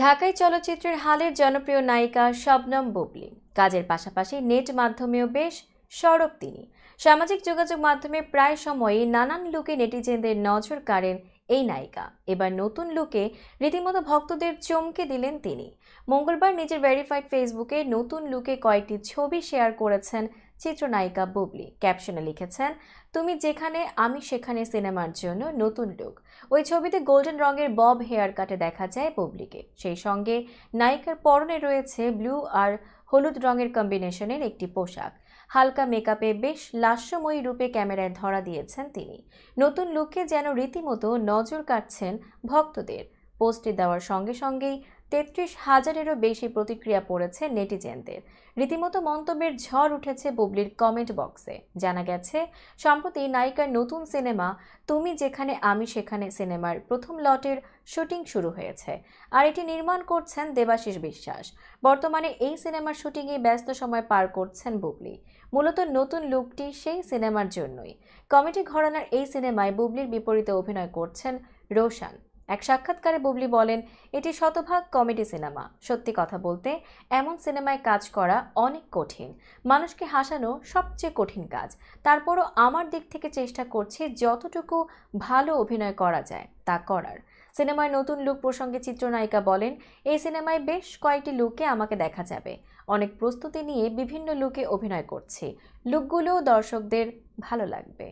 ঢাকাই চলচ্চিত্রের হালের জনপ্রিয় নায়িকা শবনম বুবলি কাজের পাশাপাশি নেট মাধ্যমেও বেশ সরব তিনি সামাজিক যোগাযোগ মাধ্যমে প্রায় সময়ই নানান লুকে নেটিজেনদের নজর কাড়েন এই নায়িকা এবার নতুন লুকে রীতিমতো ভক্তদের চমকে দিলেন তিনি মঙ্গলবার নিজের ভেরিফাইড ফেসবুকে নতুন লুকে কয়েকটি ছবি শেয়ার করেছেন চিত্রনায়িকা বুবলি ক্যাপশনে লিখেছেন তুমি যেখানে আমি সেখানে সিনেমার জন্য নতুন লুক ওই ছবিতে গোল্ডেন রঙের বব হেয়ার কাটে দেখা যায় বুবলিকে সেই সঙ্গে নায়িকার পরনে রয়েছে ব্লু আর হলুদ রঙের কম্বিনেশনের একটি পোশাক হালকা মেকআপে বেশ লাস্যময়ী রূপে ক্যামেরায় ধরা দিয়েছেন তিনি নতুন লুকে যেন রীতিমতো নজর কাটছেন ভক্তদের পোস্টে দেওয়ার সঙ্গে সঙ্গেই তেত্রিশ হাজারেরও বেশি প্রতিক্রিয়া পড়েছে নেটিজেনদের রীতিমতো মন্তব্যের ঝড় উঠেছে বুবলির কমেন্ট বক্সে জানা গেছে সম্প্রতি নায়িকার নতুন সিনেমা তুমি যেখানে আমি সেখানে সিনেমার প্রথম লটের শুটিং শুরু হয়েছে আর এটি নির্মাণ করছেন দেবাশিস বিশ্বাস বর্তমানে এই সিনেমার শুটিংয়ে ব্যস্ত সময় পার করছেন বুবলি মূলত নতুন লুকটি সেই সিনেমার জন্যই কমেডি ঘরানার এই সিনেমায় বুবলির বিপরীতে অভিনয় করছেন রোশান এক সাক্ষাৎকারে বুবলি বলেন এটি শতভাগ কমেডি সিনেমা সত্যি কথা বলতে এমন সিনেমায় কাজ করা অনেক কঠিন মানুষকে হাসানো সবচেয়ে কঠিন কাজ তারপরও আমার দিক থেকে চেষ্টা করছি যতটুকু ভালো অভিনয় করা যায় তা করার সিনেমায় নতুন লুক প্রসঙ্গে চিত্রনায়িকা বলেন এই সিনেমায় বেশ কয়েকটি লুকে আমাকে দেখা যাবে অনেক প্রস্তুতি নিয়ে বিভিন্ন লুকে অভিনয় করছি লুকগুলোও দর্শকদের ভালো লাগবে